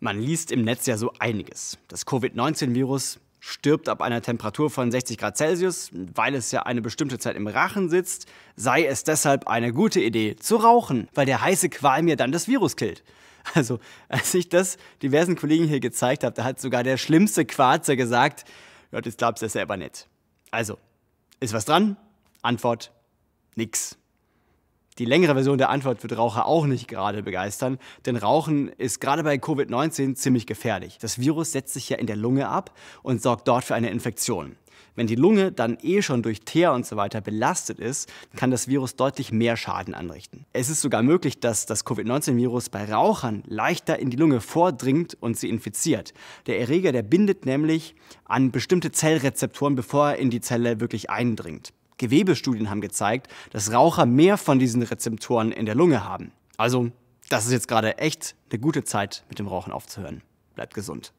Man liest im Netz ja so einiges. Das Covid-19-Virus stirbt ab einer Temperatur von 60 Grad Celsius, weil es ja eine bestimmte Zeit im Rachen sitzt, sei es deshalb eine gute Idee zu rauchen, weil der heiße Qualm ja dann das Virus killt. Also, als ich das diversen Kollegen hier gezeigt habe, da hat sogar der schlimmste Quarzer gesagt, ja, das glaubst du selber nicht. Also, ist was dran? Antwort, nix. Die längere Version der Antwort wird Raucher auch nicht gerade begeistern, denn Rauchen ist gerade bei Covid-19 ziemlich gefährlich. Das Virus setzt sich ja in der Lunge ab und sorgt dort für eine Infektion. Wenn die Lunge dann eh schon durch Teer und so weiter belastet ist, kann das Virus deutlich mehr Schaden anrichten. Es ist sogar möglich, dass das Covid-19-Virus bei Rauchern leichter in die Lunge vordringt und sie infiziert. Der Erreger, der bindet nämlich an bestimmte Zellrezeptoren, bevor er in die Zelle wirklich eindringt. Gewebestudien haben gezeigt, dass Raucher mehr von diesen Rezeptoren in der Lunge haben. Also, das ist jetzt gerade echt eine gute Zeit, mit dem Rauchen aufzuhören. Bleibt gesund.